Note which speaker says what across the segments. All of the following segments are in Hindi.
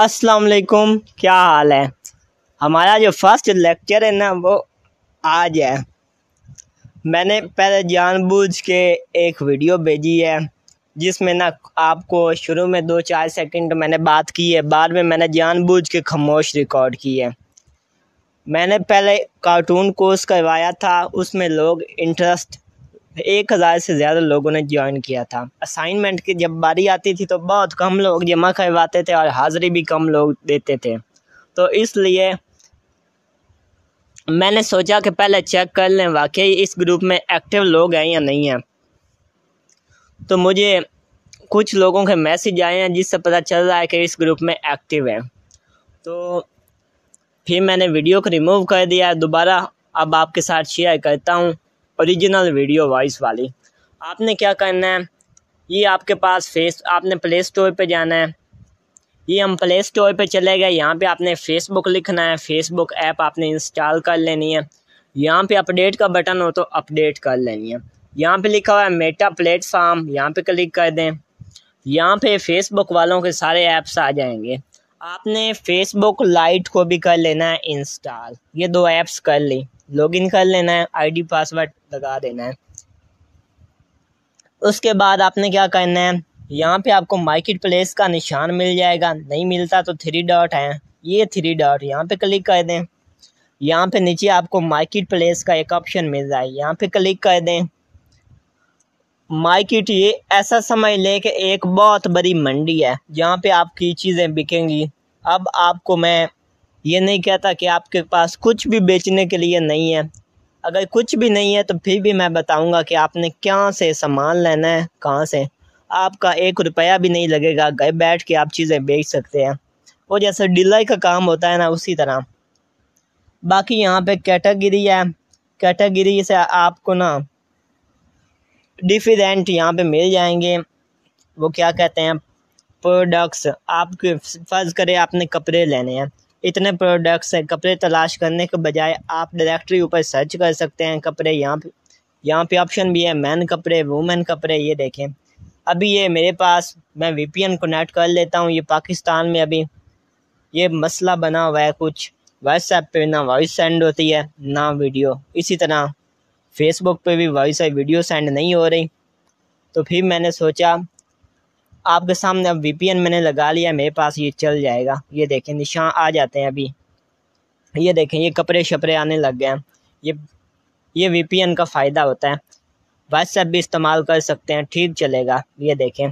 Speaker 1: अस्सलाम वालेकुम क्या हाल है हमारा जो फर्स्ट लेक्चर है ना वो आज है मैंने पहले जानबूझ के एक वीडियो भेजी है जिसमें ना आपको शुरू में दो चार सेकंड मैंने बात की है बाद में मैंने जानबूझ के खामोश रिकॉर्ड की है मैंने पहले कार्टून कोर्स करवाया था उसमें लोग इंटरेस्ट एक हज़ार से ज़्यादा लोगों ने ज्वाइन किया था असाइनमेंट की जब बारी आती थी तो बहुत कम लोग जमा करवाते थे और हाज़िरी भी कम लोग देते थे तो इसलिए मैंने सोचा कि पहले चेक कर लें वाकई इस ग्रुप में एक्टिव लोग हैं या नहीं हैं तो मुझे कुछ लोगों के मैसेज आए हैं जिससे पता चल रहा है कि इस ग्रुप में एक्टिव हैं तो फिर मैंने वीडियो को रिमूव कर दिया दोबारा अब आपके साथ शेयर करता हूँ ओरिजिनल वीडियो वॉइस वाली आपने क्या करना है ये आपके पास फेस आपने प्ले स्टोर पर जाना है ये हम प्ले स्टोर पर चले गए यहाँ पे आपने फेसबुक लिखना है फेसबुक ऐप आपने इंस्टॉल कर लेनी है यहाँ पे अपडेट का बटन हो तो अपडेट कर लेनी है यहाँ पे लिखा हुआ है मेटा प्लेटफार्म यहाँ पे क्लिक कर दें यहाँ पे फेसबुक वालों के सारे ऐप्स आ जाएंगे आपने फेसबुक लाइट को भी कर लेना है इंस्टॉल ये दो ऐप्स कर ली लॉगिन कर लेना है आईडी पासवर्ड लगा देना है उसके बाद आपने क्या करना है यहाँ पे आपको मार्केट प्लेस का निशान मिल जाएगा नहीं मिलता तो थ्री डॉट है ये थ्री डॉट यहाँ पे क्लिक कर दें यहाँ पे नीचे आपको मार्केट प्लेस का एक ऑप्शन मिल जाए यहाँ पे क्लिक कर दें मार्केट ये ऐसा समझ लें कि एक बहुत बड़ी मंडी है जहाँ पे आपकी चीज़ें बिकेंगी अब आपको मैं ये नहीं कहता कि आपके पास कुछ भी बेचने के लिए नहीं है अगर कुछ भी नहीं है तो फिर भी मैं बताऊंगा कि आपने क्या से सामान लेना है कहाँ से आपका एक रुपया भी नहीं लगेगा घर बैठ के आप चीज़ें बेच सकते हैं और जैसे डीलर का काम होता है ना उसी तरह बाकी यहाँ पे कैटेगरी है कैटेगरी से आपको ना डिफरेंट यहाँ पे मिल जाएंगे वो क्या कहते हैं प्रोडक्ट्स आपके फ़र्ज़ करें आपने कपड़े लेने हैं इतने प्रोडक्ट्स हैं कपड़े तलाश करने के बजाय आप डायरेक्टरी ऊपर सर्च कर सकते हैं कपड़े यहाँ पे यहाँ पे ऑप्शन भी है मैन कपड़े वुमेन कपड़े ये देखें अभी ये मेरे पास मैं वीपीएन कनेक्ट कर लेता हूँ ये पाकिस्तान में अभी ये मसला बना हुआ है कुछ व्हाट्सएप पे ना वॉइस सेंड होती है ना वीडियो इसी तरह फेसबुक पे भी वॉइस है वीडियो सेंड नहीं हो रही तो फिर मैंने सोचा आपके सामने अब वी मैंने लगा लिया मेरे पास ये चल जाएगा ये देखें निशान आ जाते हैं अभी ये देखें ये कपड़े शपड़े आने लग गए हैं ये ये वी का फ़ायदा होता है व्हाट्सएप भी इस्तेमाल कर सकते हैं ठीक चलेगा ये देखें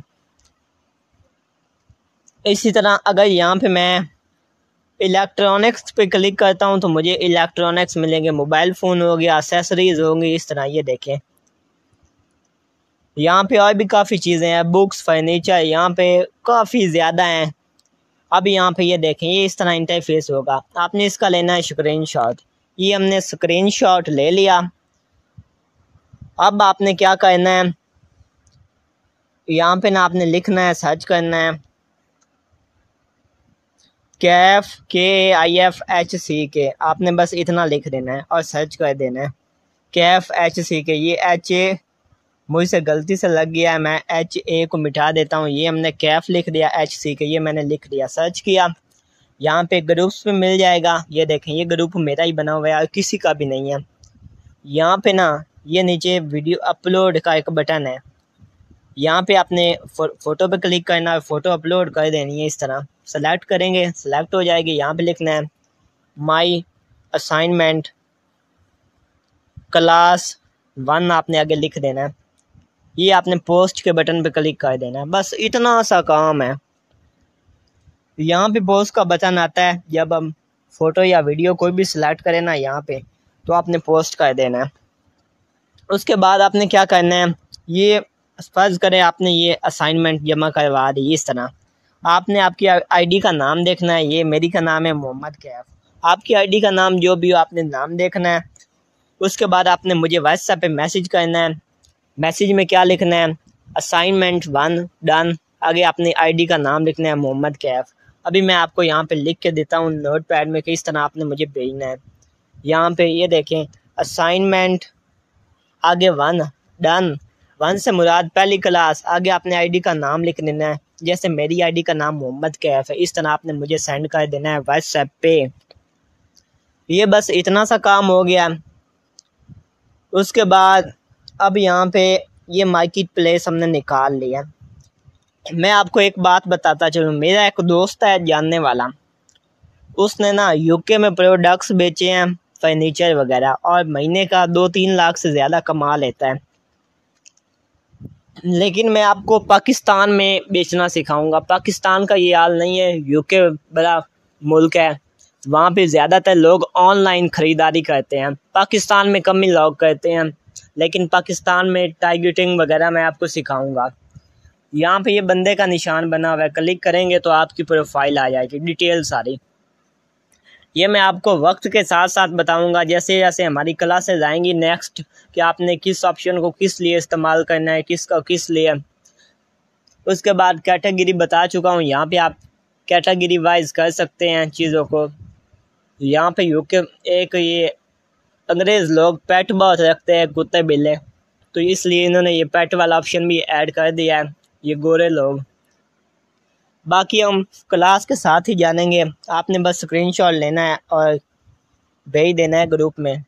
Speaker 1: इसी तरह अगर यहाँ पे मैं इलेक्ट्रॉनिक्स पे क्लिक करता हूँ तो मुझे इलेक्ट्रॉनिक्स मिलेंगे मोबाइल फ़ोन हो गया एक्सेसरीज होंगी इस तरह ये देखें यहाँ पे और भी काफ़ी चीज़ें हैं बुक्स फर्नीचर यहाँ पे काफ़ी ज़्यादा हैं अब यहाँ पे ये देखें ये इस तरह इंटरफेस होगा आपने इसका लेना है स्क्रीन शॉट ये हमने स्क्रीन शॉट ले लिया अब आपने क्या करना है यहाँ पे ना आपने लिखना है सर्च करना है कैफ के आई एफ एच सी के आपने बस इतना लिख देना है और सर्च कर देना है कैफ एच सी के ये एच ए मुझसे गलती से लग गया मैं एच ए को मिटा देता हूँ ये हमने कैफ लिख दिया एच सी के ये मैंने लिख दिया सर्च किया यहाँ पे ग्रुप्स पे मिल जाएगा ये देखें ये ग्रुप मेरा ही बना हुआ है और किसी का भी नहीं है यहाँ पे ना ये नीचे वीडियो अपलोड का एक बटन है यहाँ पे आपने फो, फोटो पे क्लिक करना है फ़ोटो अपलोड कर देनी है इस तरह सेलेक्ट करेंगे सेलेक्ट हो जाएगी यहाँ पे लिखना है माई असाइनमेंट क्लास वन आपने आगे लिख देना है ये आपने पोस्ट के बटन पे क्लिक कर देना है बस इतना सा काम है यहाँ पे पोस्ट का बटन आता है जब हम फ़ोटो या वीडियो कोई भी सिलेक्ट करें ना यहाँ पे तो आपने पोस्ट कर देना है उसके बाद आपने क्या करना है ये फर्ज करें आपने ये असाइनमेंट जमा करवा दी इस तरह आपने आपकी आईडी का नाम देखना है ये मेरी का नाम है मोहम्मद कैफ आपकी आईडी का नाम जो भी हो आपने नाम देखना है उसके बाद आपने मुझे व्हाट्सएप पे मैसेज करना है मैसेज में क्या लिखना है असाइनमेंट वन डन आगे अपनी आईडी का नाम लिखना है मोहम्मद कैफ अभी मैं आपको यहाँ पे लिख के देता हूँ नोट पैड में किस तरह आपने मुझे भेजना है यहाँ पे ये देखें असाइनमेंट आगे वन डन वन से मुराद पहली क्लास आगे आपने आईडी का नाम लिख देना है जैसे मेरी आईडी का नाम मोहम्मद कैफ है इस तरह आपने मुझे सेंड कर देना है व्हाट्सएप पे ये बस इतना सा काम हो गया उसके बाद अब यहाँ पे ये मार्केट प्लेस हमने निकाल लिया मैं आपको एक बात बताता चलूँ मेरा एक दोस्त है जानने वाला उसने ना यूके में प्रोडक्ट्स बेचे हैं फर्नीचर वगैरह और महीने का दो तीन लाख से ज़्यादा कमा लेता है लेकिन मैं आपको पाकिस्तान में बेचना सिखाऊंगा पाकिस्तान का ये हाल नहीं है यूके बड़ा मुल्क है वहाँ पे ज़्यादातर लोग ऑनलाइन ख़रीदारी करते हैं पाकिस्तान में कम ही लोग करते हैं लेकिन पाकिस्तान में टारगेटिंग वगैरह मैं आपको सिखाऊंगा यहाँ पे ये बंदे का निशान बना हुआ है क्लिक करेंगे तो आपकी प्रोफाइल आ जाएगी डिटेल सारी ये मैं आपको वक्त के साथ साथ बताऊंगा जैसे जैसे हमारी क्लासेज आएंगी नेक्स्ट कि आपने किस ऑप्शन को किस लिए इस्तेमाल करना है किस किस लिए उसके बाद कैटेगरी बता चुका हूँ यहाँ पे आप कैटेगरी वाइज कर सकते हैं चीज़ों को यहाँ पे यूके एक ये अंग्रेज़ लोग पेट बहुत रखते हैं कुत्ते बिल्ले तो इसलिए इन्होंने ये पेट वाला ऑप्शन भी ऐड कर दिया है ये गोरे लोग बाकी हम क्लास के साथ ही जानेंगे आपने बस स्क्रीनशॉट लेना है और भेज देना है ग्रुप में